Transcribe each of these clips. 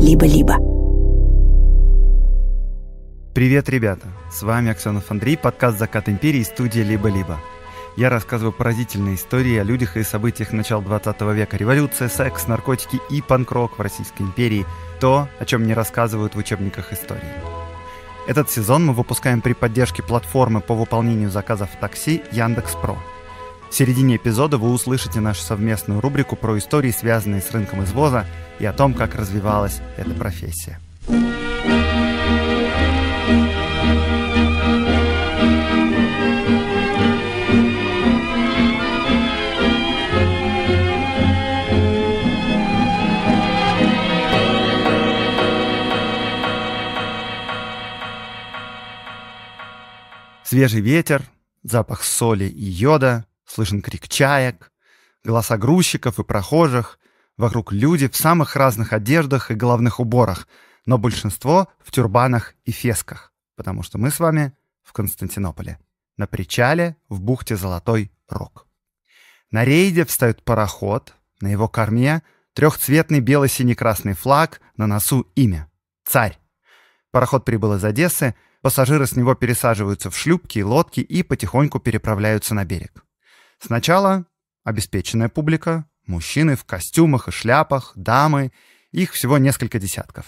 либо-либо. Привет, ребята! С вами Аксенов Андрей, подкаст «Закат империи» студия «Либо-либо». Я рассказываю поразительные истории о людях и событиях начала 20 века. Революция, секс, наркотики и панк-рок в Российской империи. То, о чем не рассказывают в учебниках истории. Этот сезон мы выпускаем при поддержке платформы по выполнению заказов в такси Яндекс.Про. В середине эпизода вы услышите нашу совместную рубрику про истории, связанные с рынком извоза, и о том, как развивалась эта профессия. Свежий ветер, запах соли и йода, Слышен крик чаек, голоса грузчиков и прохожих. Вокруг люди в самых разных одеждах и головных уборах, но большинство в тюрбанах и фесках, потому что мы с вами в Константинополе, на причале в бухте Золотой Рог. На рейде встает пароход, на его корме трехцветный бело-синий-красный флаг, на носу имя — «Царь». Пароход прибыл из Одессы, пассажиры с него пересаживаются в шлюпки и лодки и потихоньку переправляются на берег. Сначала обеспеченная публика, мужчины в костюмах и шляпах, дамы, их всего несколько десятков.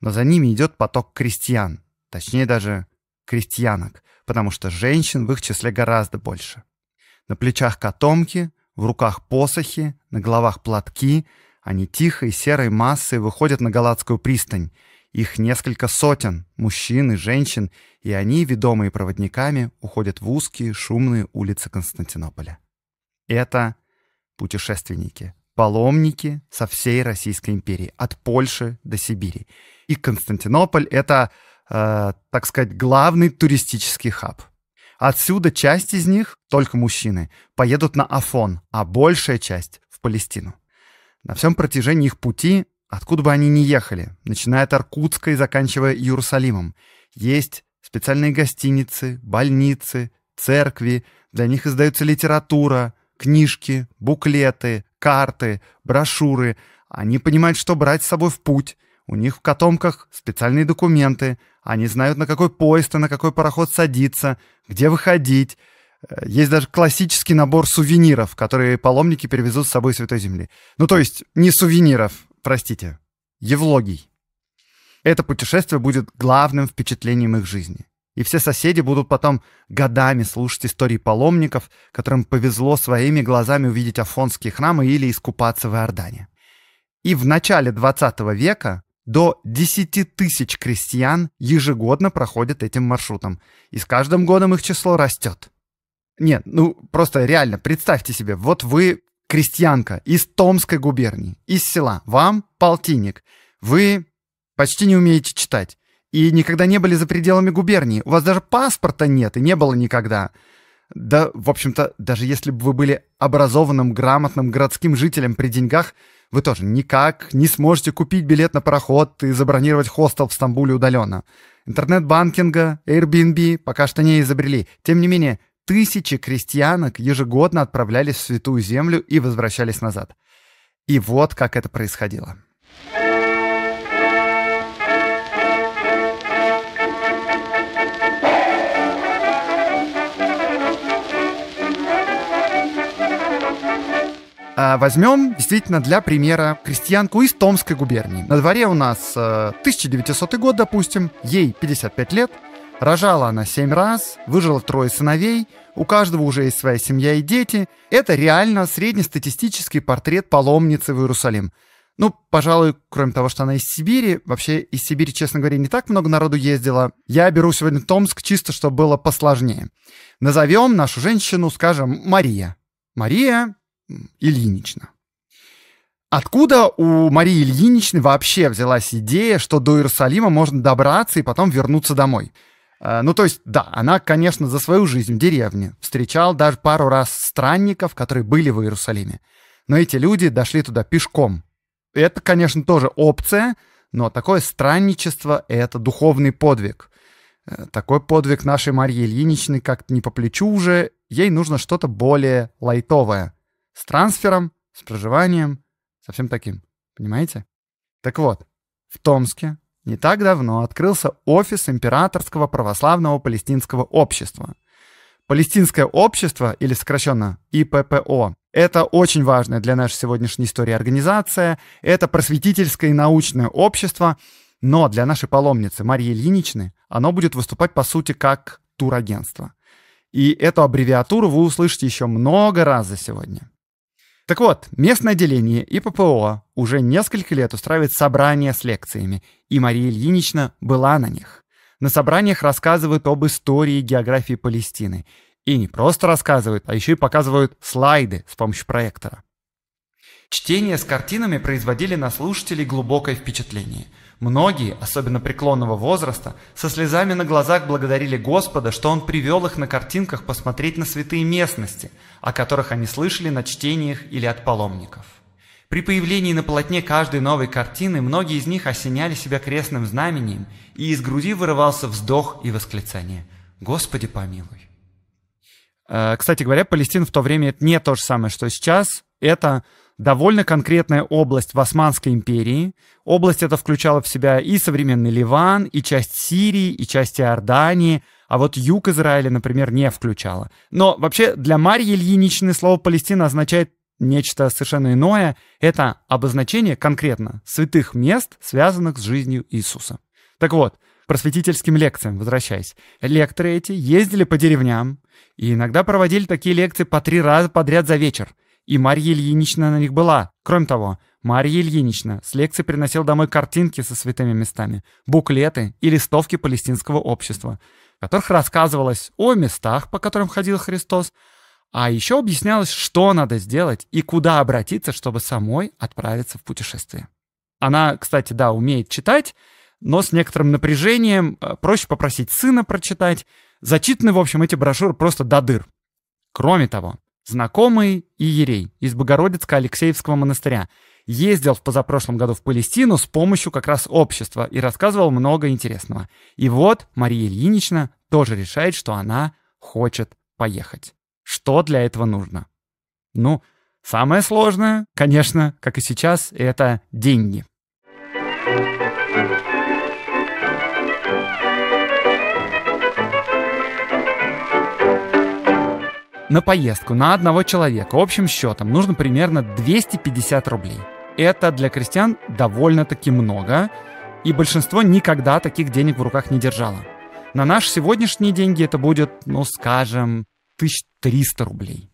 Но за ними идет поток крестьян, точнее даже крестьянок, потому что женщин в их числе гораздо больше. На плечах котомки, в руках посохи, на головах платки, они тихой серой массой выходят на Галатскую пристань — их несколько сотен, мужчин и женщин, и они, ведомые проводниками, уходят в узкие, шумные улицы Константинополя. Это путешественники, паломники со всей Российской империи, от Польши до Сибири. И Константинополь — это, э, так сказать, главный туристический хаб. Отсюда часть из них, только мужчины, поедут на Афон, а большая часть — в Палестину. На всем протяжении их пути Откуда бы они ни ехали, начиная от Аркутска и заканчивая Иерусалимом, есть специальные гостиницы, больницы, церкви, для них издаются литература, книжки, буклеты, карты, брошюры. Они понимают, что брать с собой в путь. У них в котомках специальные документы. Они знают, на какой поезд и на какой пароход садиться, где выходить. Э, есть даже классический набор сувениров, которые паломники перевезут с собой Святой Земли. Ну, то есть не сувениров, простите, Евлогий. Это путешествие будет главным впечатлением их жизни. И все соседи будут потом годами слушать истории паломников, которым повезло своими глазами увидеть афонские храмы или искупаться в Иордане. И в начале 20 века до 10 тысяч крестьян ежегодно проходят этим маршрутом, и с каждым годом их число растет. Нет, ну просто реально, представьте себе, вот вы крестьянка из Томской губернии, из села, вам полтинник. Вы почти не умеете читать и никогда не были за пределами губернии. У вас даже паспорта нет и не было никогда. Да, в общем-то, даже если бы вы были образованным, грамотным городским жителем при деньгах, вы тоже никак не сможете купить билет на пароход и забронировать хостел в Стамбуле удаленно. Интернет-банкинга, Airbnb пока что не изобрели. Тем не менее, Тысячи крестьянок ежегодно отправлялись в Святую Землю и возвращались назад. И вот как это происходило. А, возьмем, действительно, для примера крестьянку из Томской губернии. На дворе у нас 1900 э, год, допустим, ей 55 лет, Рожала она семь раз, выжила трое сыновей, у каждого уже есть своя семья и дети. Это реально среднестатистический портрет паломницы в Иерусалим. Ну, пожалуй, кроме того, что она из Сибири, вообще из Сибири, честно говоря, не так много народу ездила, я беру сегодня Томск чисто, чтобы было посложнее. Назовем нашу женщину, скажем, Мария. Мария Ильинична. Откуда у Марии Ильиничны вообще взялась идея, что до Иерусалима можно добраться и потом вернуться домой? Э, ну, то есть, да, она, конечно, за свою жизнь в деревне встречала даже пару раз странников, которые были в Иерусалиме. Но эти люди дошли туда пешком. Это, конечно, тоже опция, но такое странничество — это духовный подвиг. Э, такой подвиг нашей Марьи Ильиничны как-то не по плечу уже, ей нужно что-то более лайтовое. С трансфером, с проживанием, совсем таким. Понимаете? Так вот, в Томске не так давно открылся офис Императорского православного палестинского общества. Палестинское общество, или сокращенно ИППО, это очень важная для нашей сегодняшней истории организация, это просветительское и научное общество, но для нашей паломницы Марии Ильиничны оно будет выступать, по сути, как турагентство. И эту аббревиатуру вы услышите еще много раз за сегодня. Так вот, местное отделение и ППО уже несколько лет устраивает собрания с лекциями, и Мария Ильинична была на них. На собраниях рассказывают об истории и географии Палестины. И не просто рассказывают, а еще и показывают слайды с помощью проектора. Чтение с картинами производили на слушателей глубокое впечатление – Многие, особенно преклонного возраста, со слезами на глазах благодарили Господа, что Он привел их на картинках посмотреть на святые местности, о которых они слышали на чтениях или от паломников. При появлении на полотне каждой новой картины многие из них осеняли себя крестным знамением, и из груди вырывался вздох и восклицание «Господи помилуй». Э, кстати говоря, Палестина в то время это не то же самое, что сейчас. Это довольно конкретная область в Османской империи. Область эта включала в себя и современный Ливан, и часть Сирии, и часть Иордании, а вот юг Израиля, например, не включала. Но вообще для Марьи Ильиничны слово «Палестина» означает нечто совершенно иное. Это обозначение конкретно святых мест, связанных с жизнью Иисуса. Так вот, просветительским лекциям, возвращаясь. Лекторы эти ездили по деревням и иногда проводили такие лекции по три раза подряд за вечер. И Марья Ильинична на них была. Кроме того, Марья Ильинична с лекций приносил домой картинки со святыми местами, буклеты и листовки палестинского общества, в которых рассказывалось о местах, по которым ходил Христос, а еще объяснялось, что надо сделать и куда обратиться, чтобы самой отправиться в путешествие. Она, кстати, да, умеет читать, но с некоторым напряжением э, проще попросить сына прочитать. Зачитаны, в общем, эти брошюры просто до дыр. Кроме того, Знакомый Иерей из Богородицко-Алексеевского монастыря ездил в позапрошлом году в Палестину с помощью как раз общества и рассказывал много интересного. И вот Мария Ильинична тоже решает, что она хочет поехать. Что для этого нужно? Ну, самое сложное, конечно, как и сейчас, это деньги. На поездку на одного человека общим счетом нужно примерно 250 рублей. Это для крестьян довольно-таки много, и большинство никогда таких денег в руках не держало. На наши сегодняшние деньги это будет, ну, скажем, 1300 рублей.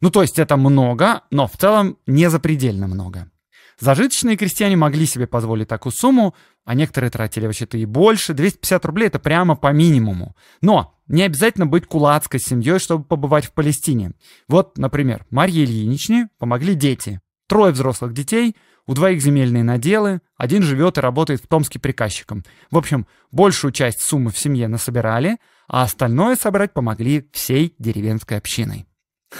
Ну, то есть это много, но в целом не запредельно много. Зажиточные крестьяне могли себе позволить такую сумму, а некоторые тратили вообще-то и больше. 250 рублей — это прямо по минимуму. Но не обязательно быть кулацкой семьей, чтобы побывать в Палестине. Вот, например, Марье Ильиничне помогли дети. Трое взрослых детей, у двоих земельные наделы, один живет и работает в Томске приказчиком. В общем, большую часть суммы в семье насобирали, а остальное собрать помогли всей деревенской общиной.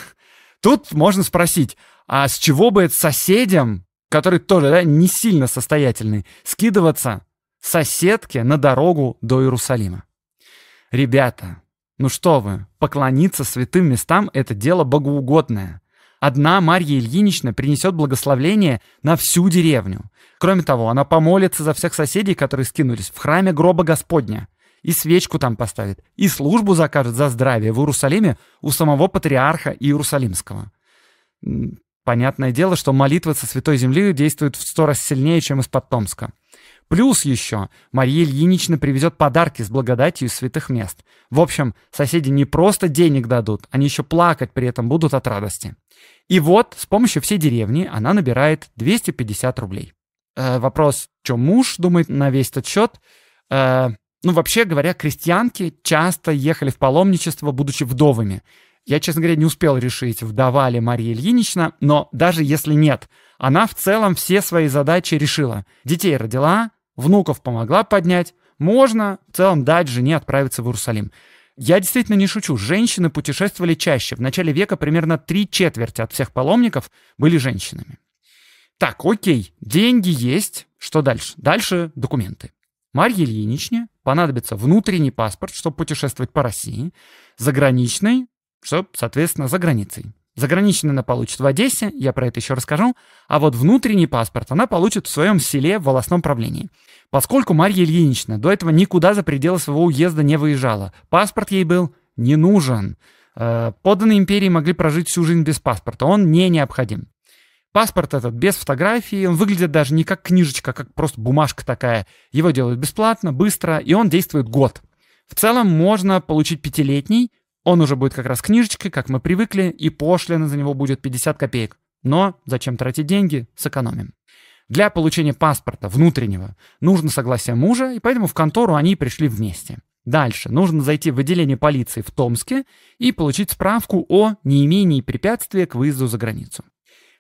Тут можно спросить, а с чего бы это соседям который тоже да, не сильно состоятельный, скидываться соседке на дорогу до Иерусалима. Ребята, ну что вы, поклониться святым местам – это дело богоугодное. Одна Марья Ильинична принесет благословление на всю деревню. Кроме того, она помолится за всех соседей, которые скинулись в храме гроба Господня. И свечку там поставит, и службу закажет за здравие в Иерусалиме у самого патриарха Иерусалимского. Понятное дело, что молитвы со Святой Земли действует в сто раз сильнее, чем из-под Томска. Плюс еще Мария Ильинична привезет подарки с благодатью из святых мест. В общем, соседи не просто денег дадут, они еще плакать при этом будут от радости. И вот с помощью всей деревни она набирает 250 рублей. Э, вопрос, что муж думает на весь этот счет? Э, ну, вообще говоря, крестьянки часто ехали в паломничество, будучи вдовыми. Я, честно говоря, не успел решить, вдова ли Мария Ильинична, но даже если нет, она в целом все свои задачи решила. Детей родила, внуков помогла поднять, можно в целом дать жене отправиться в Иерусалим. Я действительно не шучу, женщины путешествовали чаще. В начале века примерно три четверти от всех паломников были женщинами. Так, окей, деньги есть. Что дальше? Дальше документы. Марье Ильиничне понадобится внутренний паспорт, чтобы путешествовать по России, заграничный что, соответственно, за границей. Заграничный она получит в Одессе, я про это еще расскажу, а вот внутренний паспорт она получит в своем селе в волосном правлении. Поскольку Марья Ильинична до этого никуда за пределы своего уезда не выезжала, паспорт ей был не нужен. Э, Поданные империи могли прожить всю жизнь без паспорта, он не необходим. Паспорт этот без фотографии, он выглядит даже не как книжечка, а как просто бумажка такая. Его делают бесплатно, быстро, и он действует год. В целом можно получить пятилетний, он уже будет как раз книжечкой, как мы привыкли, и пошлина за него будет 50 копеек. Но зачем тратить деньги, сэкономим. Для получения паспорта внутреннего нужно согласие мужа, и поэтому в контору они пришли вместе. Дальше нужно зайти в отделение полиции в Томске и получить справку о неимении препятствия к выезду за границу.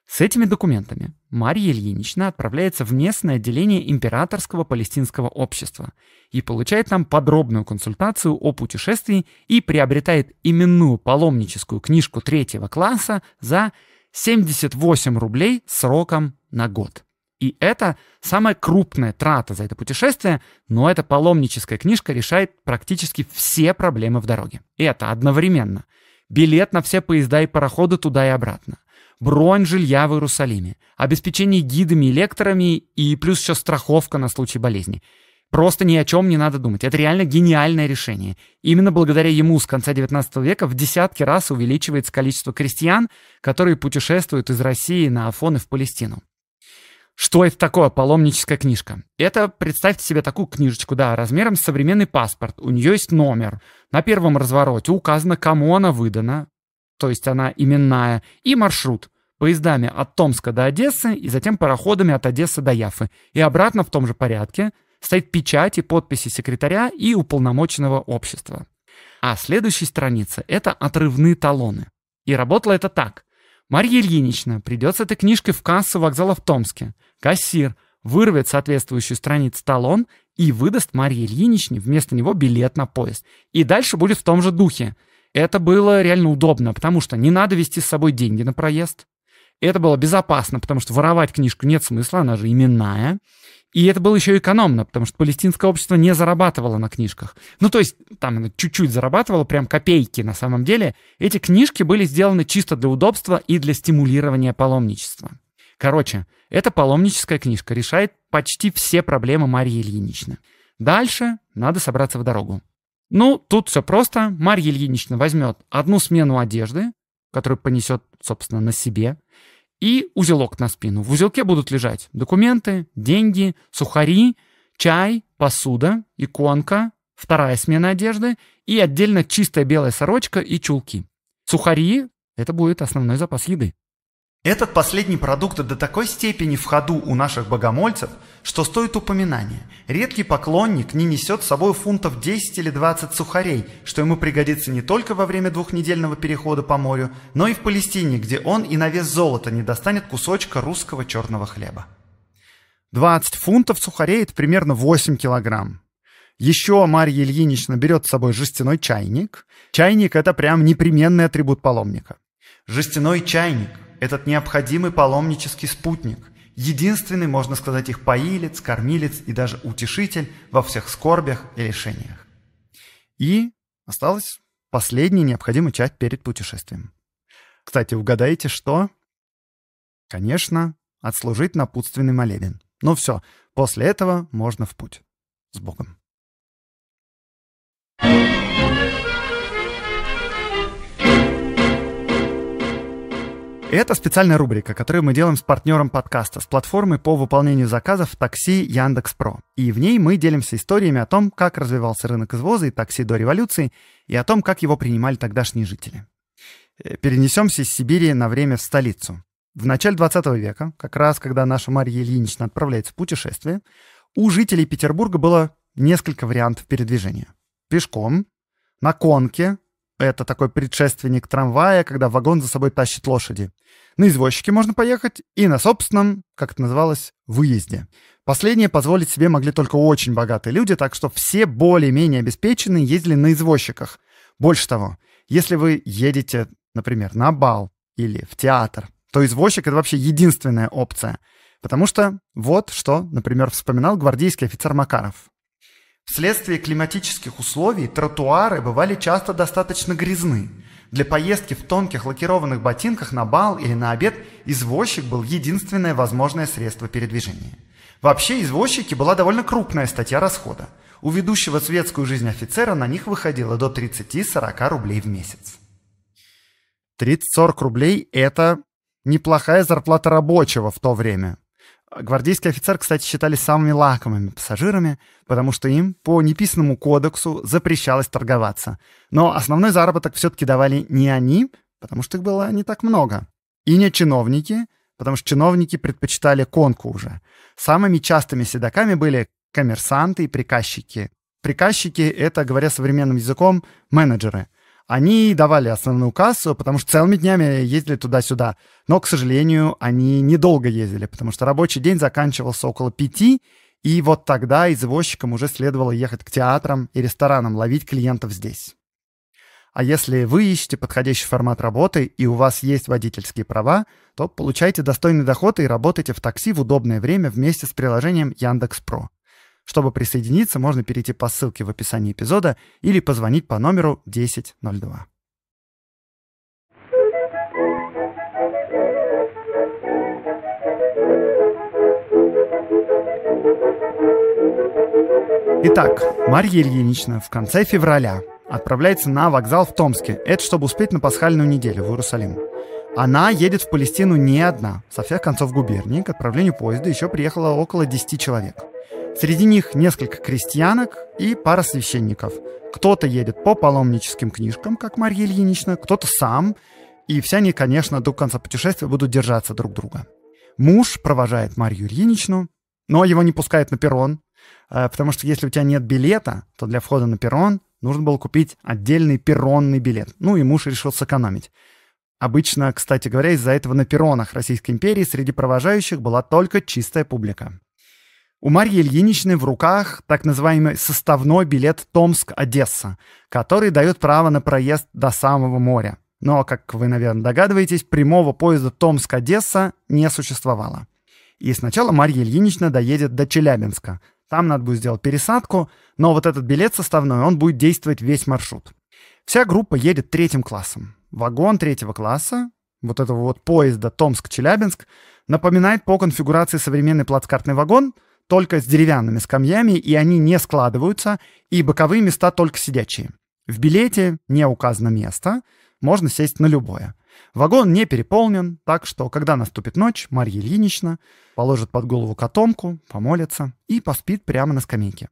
С этими документами Марья Ильинична отправляется в местное отделение Императорского палестинского общества и получает там подробную консультацию о путешествии и приобретает именную паломническую книжку третьего класса за 78 рублей сроком на год. И это самая крупная трата за это путешествие, но эта паломническая книжка решает практически все проблемы в дороге. Это одновременно билет на все поезда и пароходы туда и обратно, бронь жилья в Иерусалиме, обеспечение гидами и лекторами и плюс еще страховка на случай болезни. Просто ни о чем не надо думать. Это реально гениальное решение. Именно благодаря ему с конца 19 века в десятки раз увеличивается количество крестьян, которые путешествуют из России на Афон и в Палестину. Что это такое паломническая книжка? Это, представьте себе такую книжечку, да, размером с современный паспорт. У нее есть номер. На первом развороте указано, кому она выдана, то есть она именная, и маршрут поездами от Томска до Одессы и затем пароходами от Одессы до Яфы. И обратно в том же порядке стоит печать и подписи секретаря и уполномоченного общества. А следующей страница – это отрывные талоны. И работало это так. Марья Ильинична придет с этой книжкой в кассу вокзала в Томске. Кассир вырвет соответствующую страницу талон и выдаст Марье Ильиничне вместо него билет на поезд. И дальше будет в том же духе – это было реально удобно, потому что не надо вести с собой деньги на проезд. Это было безопасно, потому что воровать книжку нет смысла, она же именная. И это было еще экономно, потому что палестинское общество не зарабатывало на книжках. Ну, то есть там чуть-чуть зарабатывало, прям копейки на самом деле. Эти книжки были сделаны чисто для удобства и для стимулирования паломничества. Короче, эта паломническая книжка решает почти все проблемы Марии Ильиничны. Дальше надо собраться в дорогу. Ну, тут все просто. Марья Ильинична возьмет одну смену одежды, которую понесет, собственно, на себе, и узелок на спину. В узелке будут лежать документы, деньги, сухари, чай, посуда, иконка, вторая смена одежды и отдельно чистая белая сорочка и чулки. Сухари — это будет основной запас еды. Этот последний продукт до такой степени в ходу у наших богомольцев, что стоит упоминания. Редкий поклонник не несет с собой фунтов 10 или 20 сухарей, что ему пригодится не только во время двухнедельного перехода по морю, но и в Палестине, где он и на вес золота не достанет кусочка русского черного хлеба. 20 фунтов сухарей – это примерно 8 килограмм. Еще Марья Ильинична берет с собой жестяной чайник. Чайник – это прям непременный атрибут паломника. Жестяной чайник – этот необходимый паломнический спутник, единственный, можно сказать, их поилец, кормилец и даже утешитель во всех скорбях и лишениях. И осталась последняя необходимая часть перед путешествием. Кстати, угадаете, что? Конечно, отслужить напутственный молебен. Ну все, после этого можно в путь. С Богом. thank you Это специальная рубрика, которую мы делаем с партнером подкаста, с платформой по выполнению заказов такси Яндекс.Про. И в ней мы делимся историями о том, как развивался рынок извоза и такси до революции, и о том, как его принимали тогдашние жители. Э, перенесемся из Сибири на время в столицу. В начале 20 века, как раз когда наша Марья Ильинична отправляется в путешествие, у жителей Петербурга было несколько вариантов передвижения. Пешком, на конке, это такой предшественник трамвая, когда вагон за собой тащит лошади. На извозчике можно поехать и на собственном, как это называлось, выезде. Последнее позволить себе могли только очень богатые люди, так что все более-менее обеспеченные ездили на извозчиках. Больше того, если вы едете, например, на бал или в театр, то извозчик — это вообще единственная опция. Потому что вот что, например, вспоминал гвардейский офицер Макаров. Вследствие климатических условий тротуары бывали часто достаточно грязны. Для поездки в тонких лакированных ботинках на бал или на обед извозчик был единственное возможное средство передвижения. Вообще извозчики была довольно крупная статья расхода. У ведущего светскую жизнь офицера на них выходило до 30-40 рублей в месяц. 30-40 рублей – это неплохая зарплата рабочего в то время. А гвардейский офицер, кстати, считались самыми лакомыми пассажирами, потому что им по неписанному кодексу запрещалось торговаться. Но основной заработок все-таки давали не они, потому что их было не так много, и не чиновники, потому что чиновники предпочитали конку уже. Самыми частыми седаками были коммерсанты и приказчики. Приказчики — это, говоря современным языком, менеджеры — они давали основную кассу, потому что целыми днями ездили туда-сюда. Но, к сожалению, они недолго ездили, потому что рабочий день заканчивался около пяти, и вот тогда извозчикам уже следовало ехать к театрам и ресторанам, ловить клиентов здесь. А если вы ищете подходящий формат работы и у вас есть водительские права, то получайте достойный доход и работайте в такси в удобное время вместе с приложением Яндекс.Про. Чтобы присоединиться, можно перейти по ссылке в описании эпизода или позвонить по номеру 1002. Итак, Марья Ильинична в конце февраля отправляется на вокзал в Томске. Это чтобы успеть на пасхальную неделю в Иерусалим. Она едет в Палестину не одна. Со всех концов губернии к отправлению поезда еще приехало около 10 человек. Среди них несколько крестьянок и пара священников. Кто-то едет по паломническим книжкам, как Марья Ильинична, кто-то сам, и все они, конечно, до конца путешествия будут держаться друг друга. Муж провожает Марью Ильиничну, но его не пускают на перрон, э, потому что если у тебя нет билета, то для входа на перрон нужно было купить отдельный перронный билет. Ну и муж решил сэкономить. Обычно, кстати говоря, из-за этого на перронах Российской империи среди провожающих была только чистая публика. У Марьи Ильиничны в руках так называемый составной билет Томск-Одесса, который дает право на проезд до самого моря. Но, как вы, наверное, догадываетесь, прямого поезда Томск-Одесса не существовало. И сначала Марья Ильинична доедет до Челябинска. Там надо будет сделать пересадку, но вот этот билет составной, он будет действовать весь маршрут. Вся группа едет третьим классом. Вагон третьего класса, вот этого вот поезда Томск-Челябинск, напоминает по конфигурации современный плацкартный вагон – только с деревянными скамьями, и они не складываются, и боковые места только сидячие. В билете не указано место, можно сесть на любое. Вагон не переполнен, так что, когда наступит ночь, Марья Ильинична положит под голову котомку, помолится и поспит прямо на скамейке.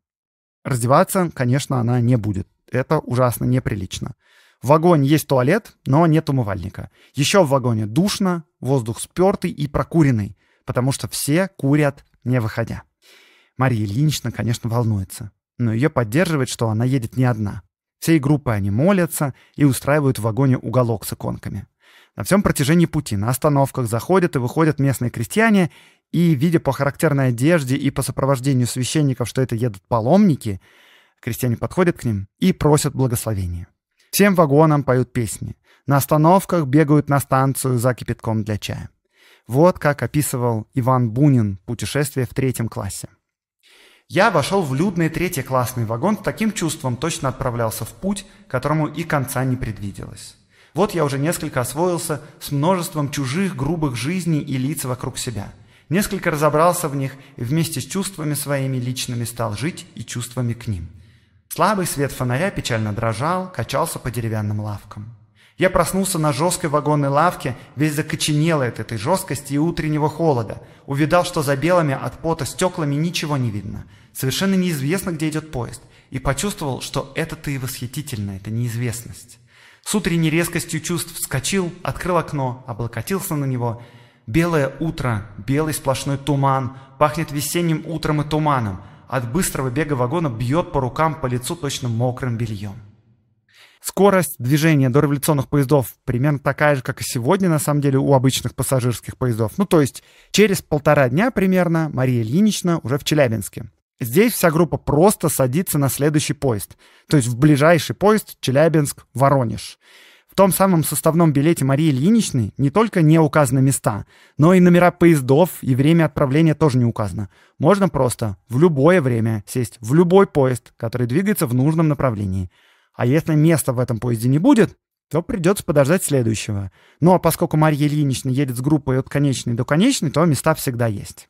Раздеваться, конечно, она не будет. Это ужасно неприлично. В вагоне есть туалет, но нет умывальника. Еще в вагоне душно, воздух спертый и прокуренный, потому что все курят, не выходя. Мария Ильинична, конечно, волнуется. Но ее поддерживает, что она едет не одна. Всей группой они молятся и устраивают в вагоне уголок с иконками. На всем протяжении пути на остановках заходят и выходят местные крестьяне, и, видя по характерной одежде и по сопровождению священников, что это едут паломники, крестьяне подходят к ним и просят благословения. Всем вагонам поют песни. На остановках бегают на станцию за кипятком для чая. Вот как описывал Иван Бунин путешествие в третьем классе. Я вошел в людный третий классный вагон с таким чувством, точно отправлялся в путь, которому и конца не предвиделось. Вот я уже несколько освоился с множеством чужих грубых жизней и лиц вокруг себя. Несколько разобрался в них и вместе с чувствами своими личными стал жить и чувствами к ним. Слабый свет фонаря печально дрожал, качался по деревянным лавкам. Я проснулся на жесткой вагонной лавке, весь закоченелый от этой жесткости и утреннего холода. Увидал, что за белыми от пота стеклами ничего не видно. Совершенно неизвестно, где идет поезд. И почувствовал, что это-то и восхитительно, это неизвестность. С утренней резкостью чувств вскочил, открыл окно, облокотился на него. Белое утро, белый сплошной туман, пахнет весенним утром и туманом. От быстрого бега вагона бьет по рукам, по лицу точно мокрым бельем. Скорость движения дореволюционных поездов примерно такая же, как и сегодня, на самом деле, у обычных пассажирских поездов. Ну, то есть через полтора дня примерно Мария Ильинична уже в Челябинске. Здесь вся группа просто садится на следующий поезд, то есть в ближайший поезд Челябинск-Воронеж. В том самом составном билете Марии Ильиничны не только не указаны места, но и номера поездов и время отправления тоже не указано. Можно просто в любое время сесть в любой поезд, который двигается в нужном направлении – а если места в этом поезде не будет, то придется подождать следующего. Ну а поскольку Марья Ильинична едет с группой от конечной до конечной, то места всегда есть.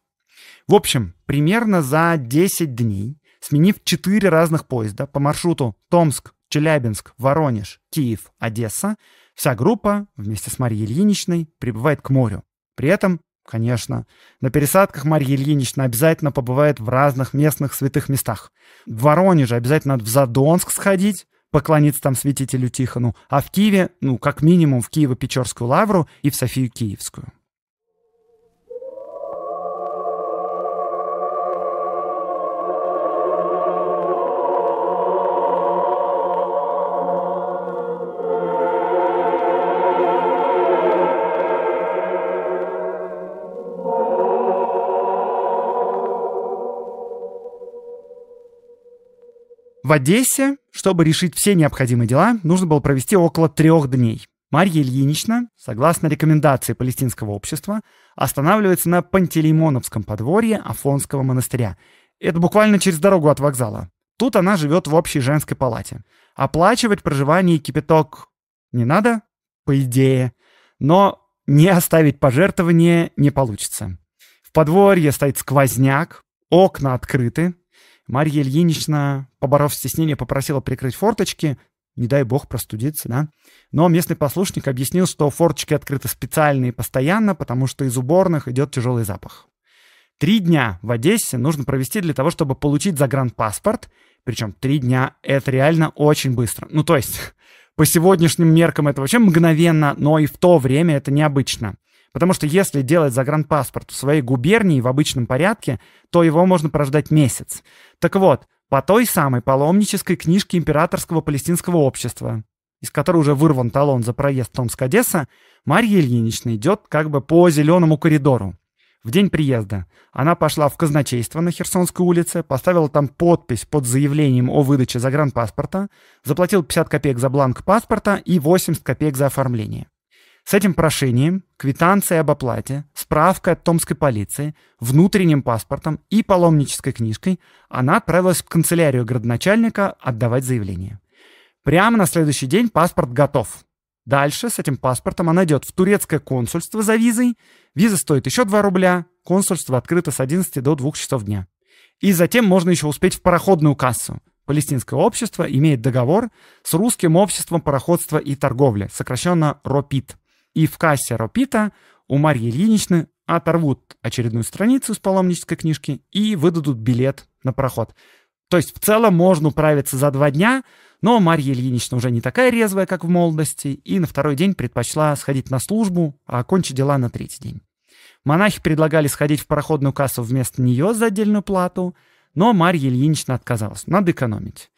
В общем, примерно за 10 дней, сменив 4 разных поезда по маршруту Томск, Челябинск, Воронеж, Киев, Одесса, вся группа вместе с Марьей Ильиничной прибывает к морю. При этом, конечно, на пересадках Марья Ильинична обязательно побывает в разных местных святых местах. В Воронеже обязательно надо в Задонск сходить, поклониться там святителю Тихону, а в Киеве, ну, как минимум, в Киево-Печорскую лавру и в Софию Киевскую. Одессе, чтобы решить все необходимые дела, нужно было провести около трех дней. Марья Ильинична, согласно рекомендации палестинского общества, останавливается на Пантелеймоновском подворье Афонского монастыря. Это буквально через дорогу от вокзала. Тут она живет в общей женской палате. Оплачивать проживание и кипяток не надо, по идее, но не оставить пожертвования не получится. В подворье стоит сквозняк, окна открыты, Марья Ильинична, поборов стеснение, попросила прикрыть форточки, не дай бог простудиться, да. Но местный послушник объяснил, что форточки открыты специально и постоянно, потому что из уборных идет тяжелый запах. Три дня в Одессе нужно провести для того, чтобы получить загранпаспорт. Причем три дня — это реально очень быстро. Ну, то есть, по сегодняшним меркам это вообще мгновенно, но и в то время это необычно. Потому что если делать загранпаспорт в своей губернии в обычном порядке, то его можно прождать месяц. Так вот, по той самой паломнической книжке Императорского палестинского общества, из которой уже вырван талон за проезд Томск-Одесса, Марья Ильинична идет как бы по зеленому коридору. В день приезда она пошла в казначейство на Херсонской улице, поставила там подпись под заявлением о выдаче загранпаспорта, заплатила 50 копеек за бланк паспорта и 80 копеек за оформление. С этим прошением, квитанцией об оплате, справкой от томской полиции, внутренним паспортом и паломнической книжкой она отправилась в канцелярию городначальника отдавать заявление. Прямо на следующий день паспорт готов. Дальше с этим паспортом она идет в турецкое консульство за визой. Виза стоит еще 2 рубля. Консульство открыто с 11 до 2 часов дня. И затем можно еще успеть в пароходную кассу. Палестинское общество имеет договор с русским обществом пароходства и торговли, сокращенно РОПИТ и в кассе Ропита у Марьи Ильиничны оторвут очередную страницу с паломнической книжки и выдадут билет на проход. То есть в целом можно управиться за два дня, но Марья Ильинична уже не такая резвая, как в молодости, и на второй день предпочла сходить на службу, а кончить дела на третий день. Монахи предлагали сходить в пароходную кассу вместо нее за отдельную плату, но Марья Ильинична отказалась. Надо экономить.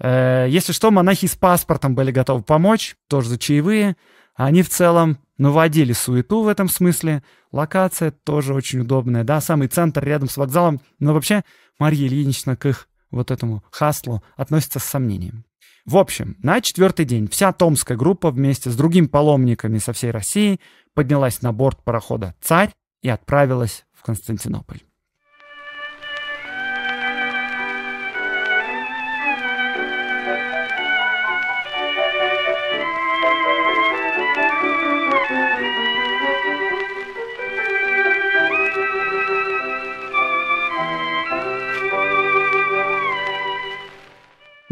Э, если что, монахи с паспортом были готовы помочь, тоже за чаевые. А они в целом наводили суету в этом смысле. Локация тоже очень удобная, да, самый центр рядом с вокзалом. Но вообще Марья Ильинична к их вот этому хаслу относится с сомнением. В общем, на четвертый день вся томская группа вместе с другими паломниками со всей России поднялась на борт парохода «Царь» и отправилась в Константинополь.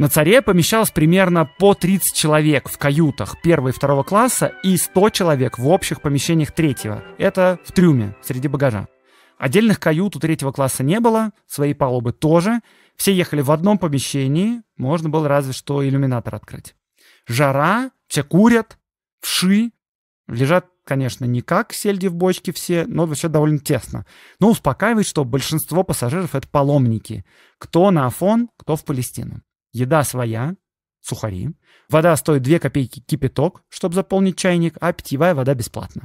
На «Царе» помещалось примерно по 30 человек в каютах первого и второго класса и 100 человек в общих помещениях третьего. Это в трюме, среди багажа. Отдельных кают у третьего класса не было, свои палубы тоже. Все ехали в одном помещении, можно было разве что иллюминатор открыть. Жара, все курят, вши. Лежат, конечно, не как сельди в бочке все, но вообще довольно тесно. Но успокаивает, что большинство пассажиров — это паломники. Кто на Афон, кто в Палестину. Еда своя, сухари. Вода стоит 2 копейки кипяток, чтобы заполнить чайник, а питьевая вода бесплатна.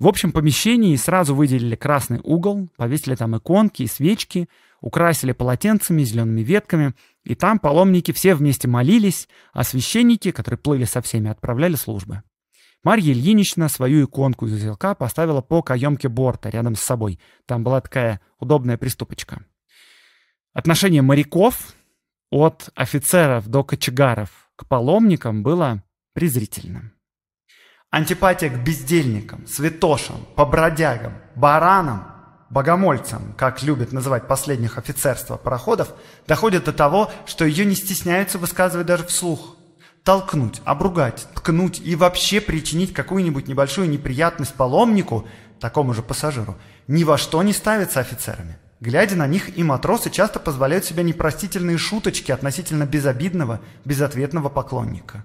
В общем помещении сразу выделили красный угол, повесили там иконки и свечки, украсили полотенцами, зелеными ветками, и там паломники все вместе молились, а священники, которые плыли со всеми, отправляли службы. Марья Ильинична свою иконку из узелка поставила по каемке борта рядом с собой. Там была такая удобная приступочка. Отношение моряков от офицеров до кочегаров к паломникам было презрительным. Антипатия к бездельникам, святошам, побродягам, баранам, богомольцам, как любят называть последних офицерства пароходов, доходит до того, что ее не стесняются высказывать даже вслух. Толкнуть, обругать, ткнуть и вообще причинить какую-нибудь небольшую неприятность паломнику, такому же пассажиру, ни во что не ставится офицерами. Глядя на них, и матросы часто позволяют себе непростительные шуточки относительно безобидного, безответного поклонника.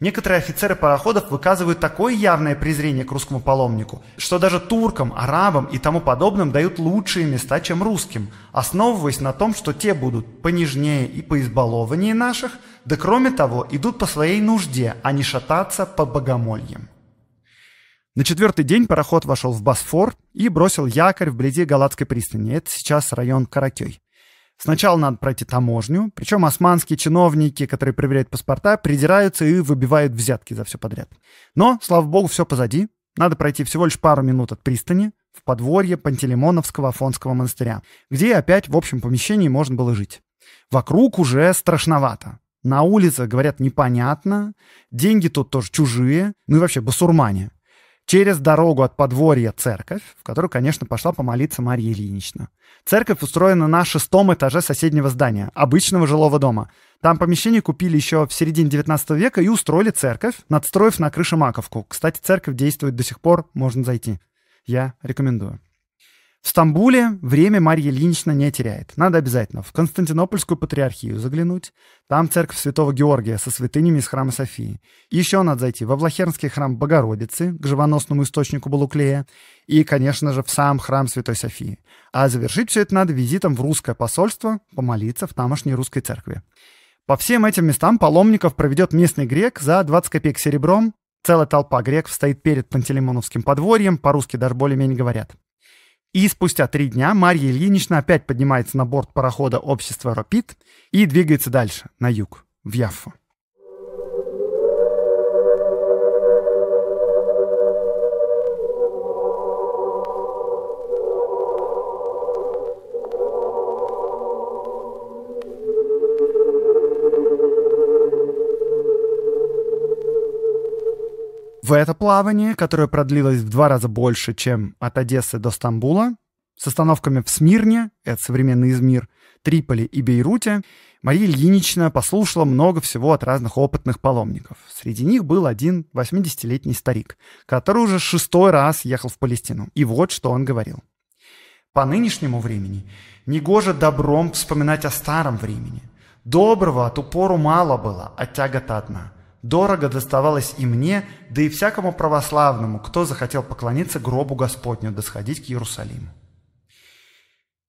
Некоторые офицеры пароходов выказывают такое явное презрение к русскому паломнику, что даже туркам, арабам и тому подобным дают лучшие места, чем русским, основываясь на том, что те будут понежнее и поизбалованнее наших, да кроме того идут по своей нужде, а не шататься по богомольям. На четвертый день пароход вошел в Босфор и бросил якорь вблизи Галатской пристани. Это сейчас район Каракей. Сначала надо пройти таможню, причем османские чиновники, которые проверяют паспорта, придираются и выбивают взятки за все подряд. Но, слава богу, все позади. Надо пройти всего лишь пару минут от пристани в подворье Пантелеймоновского Афонского монастыря, где опять в общем помещении можно было жить. Вокруг уже страшновато. На улице, говорят, непонятно, деньги тут тоже чужие, ну и вообще басурмане через дорогу от подворья церковь, в которую, конечно, пошла помолиться Марья Ильинична. Церковь устроена на шестом этаже соседнего здания, обычного жилого дома. Там помещение купили еще в середине 19 века и устроили церковь, надстроив на крыше маковку. Кстати, церковь действует до сих пор, можно зайти. Я рекомендую. В Стамбуле время Марья Ильинична не теряет. Надо обязательно в Константинопольскую патриархию заглянуть. Там церковь Святого Георгия со святынями из храма Софии. Еще надо зайти во Влахернский храм Богородицы, к живоносному источнику Балуклея, и, конечно же, в сам храм Святой Софии. А завершить все это надо визитом в русское посольство, помолиться в тамошней русской церкви. По всем этим местам паломников проведет местный грек за 20 копеек серебром. Целая толпа греков стоит перед Пантелеймоновским подворьем, по-русски даже более-менее говорят. И спустя три дня Марья Ильинична опять поднимается на борт парохода общества «Рапид» и двигается дальше, на юг, в Яффу. В это плавание, которое продлилось в два раза больше, чем от Одессы до Стамбула, с остановками в Смирне, это современный Измир, Триполи и Бейруте, Мария Ильинична послушала много всего от разных опытных паломников. Среди них был один 80-летний старик, который уже шестой раз ехал в Палестину. И вот что он говорил. «По нынешнему времени негоже добром вспоминать о старом времени. Доброго от упору мало было, а тягота одна. Дорого доставалось и мне, да и всякому православному, кто захотел поклониться гробу Господню, да сходить к Иерусалиму.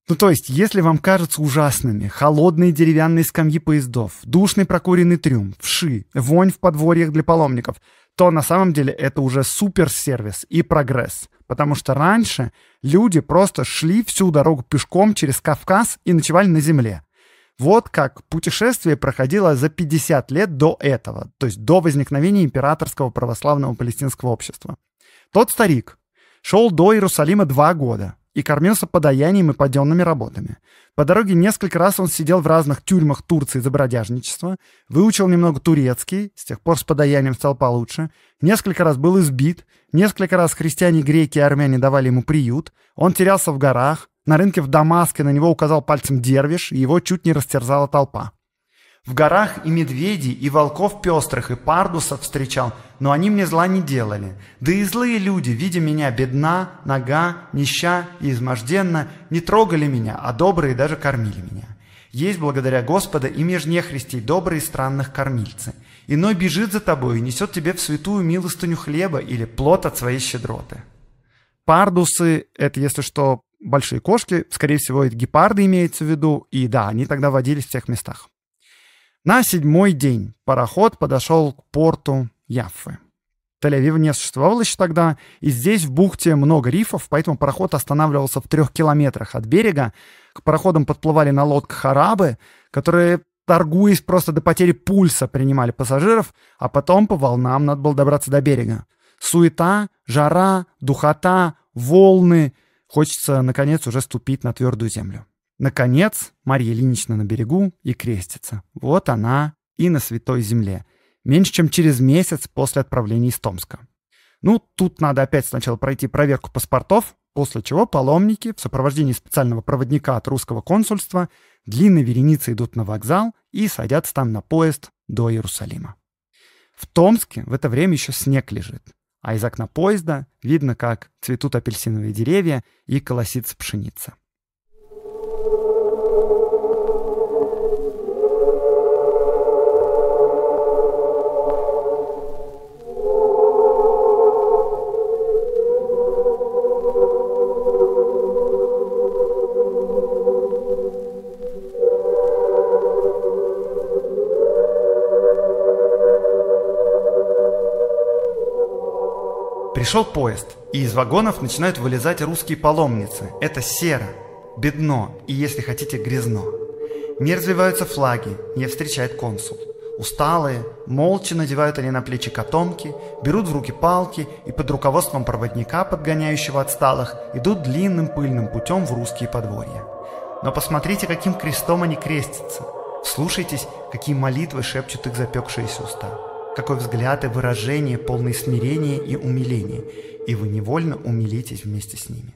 Ну, то есть, если вам кажутся ужасными холодные деревянные скамьи поездов, душный прокуренный трюм, вши, вонь в подворьях для паломников, то на самом деле это уже суперсервис и прогресс. Потому что раньше люди просто шли всю дорогу пешком через Кавказ и ночевали на земле. Вот как путешествие проходило за 50 лет до этого, то есть до возникновения императорского православного палестинского общества. Тот старик шел до Иерусалима два года и кормился подаянием и паденными работами. По дороге несколько раз он сидел в разных тюрьмах Турции за бродяжничество, выучил немного турецкий, с тех пор с подаянием стал получше, несколько раз был избит, несколько раз христиане, греки и армяне давали ему приют, он терялся в горах, на рынке в Дамаске на него указал пальцем дервиш, и его чуть не растерзала толпа. В горах и медведей, и волков пестрых, и пардусов встречал, но они мне зла не делали. Да и злые люди, видя меня бедна, нога, нища и изможденна, не трогали меня, а добрые даже кормили меня. Есть благодаря Господа и меж нехристей добрые странных кормильцы. Иной бежит за тобой и несет тебе в святую милостыню хлеба или плод от своей щедроты. Пардусы – это, если что, большие кошки, скорее всего, это гепарды имеется в виду, и да, они тогда водились в тех местах. На седьмой день пароход подошел к порту Яффы. тель не существовало еще тогда, и здесь в бухте много рифов, поэтому пароход останавливался в трех километрах от берега. К пароходам подплывали на лодках арабы, которые, торгуясь просто до потери пульса, принимали пассажиров, а потом по волнам надо было добраться до берега. Суета, жара, духота, волны — Хочется, наконец, уже ступить на твердую землю. Наконец, Марья Ильинична на берегу и крестится. Вот она и на святой земле. Меньше чем через месяц после отправления из Томска. Ну, тут надо опять сначала пройти проверку паспортов, после чего паломники в сопровождении специального проводника от русского консульства длинной вереницей идут на вокзал и садятся там на поезд до Иерусалима. В Томске в это время еще снег лежит а из окна поезда видно, как цветут апельсиновые деревья и колосится пшеница. Пришел поезд, и из вагонов начинают вылезать русские паломницы. Это серо, бедно и, если хотите, грязно. Не развиваются флаги, не встречает консул. Усталые, молча надевают они на плечи котомки, берут в руки палки и под руководством проводника, подгоняющего отсталых, идут длинным пыльным путем в русские подворья. Но посмотрите, каким крестом они крестятся. Вслушайтесь, какие молитвы шепчут их запекшиеся уста какой взгляд и выражение, полны смирения и умиления, и вы невольно умилитесь вместе с ними.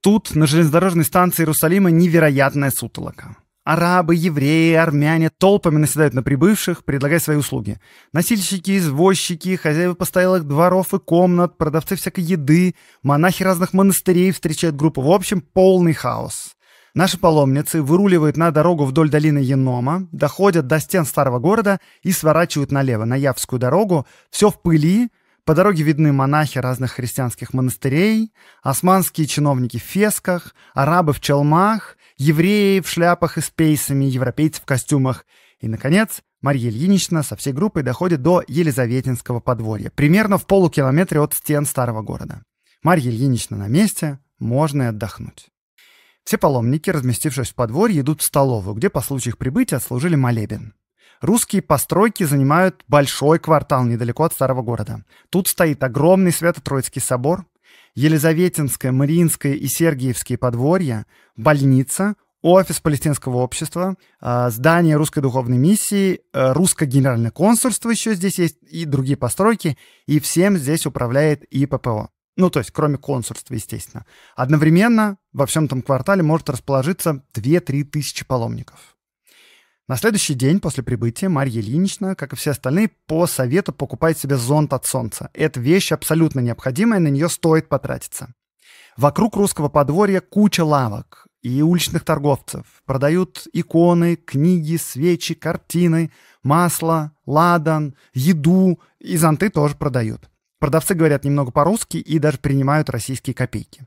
Тут на железнодорожной станции Иерусалима невероятная сутолока. Арабы, евреи, армяне толпами наседают на прибывших, предлагая свои услуги. Носильщики, извозчики, хозяева постоялых дворов и комнат, продавцы всякой еды, монахи разных монастырей встречают группу. В общем, полный хаос. Наши паломницы выруливают на дорогу вдоль долины Енома, доходят до стен старого города и сворачивают налево, на Явскую дорогу. Все в пыли, по дороге видны монахи разных христианских монастырей, османские чиновники в фесках, арабы в челмах, евреи в шляпах и с пейсами, европейцы в костюмах. И, наконец, Марья Ильинична со всей группой доходит до Елизаветинского подворья, примерно в полукилометре от стен старого города. Марья Ильинична на месте, можно и отдохнуть. Все паломники, разместившись в подворье, идут в столовую, где по случаю их прибытия отслужили молебен. Русские постройки занимают большой квартал недалеко от старого города. Тут стоит огромный Свято-Троицкий собор, Елизаветинское, Мариинское и Сергиевские подворья, больница, офис палестинского общества, а, здание русской духовной миссии, а, русское генеральное консульство еще здесь есть и другие постройки, и всем здесь управляет ИППО. Ну, то есть, кроме консульства, естественно. Одновременно во всем этом квартале может расположиться 2-3 тысячи паломников. На следующий день после прибытия Марья Ильинична, как и все остальные, по совету покупает себе зонт от солнца. Это вещь абсолютно необходимая, на нее стоит потратиться. Вокруг русского подворья куча лавок и уличных торговцев. Продают иконы, книги, свечи, картины, масло, ладан, еду и зонты тоже продают. Продавцы говорят немного по-русски и даже принимают российские копейки.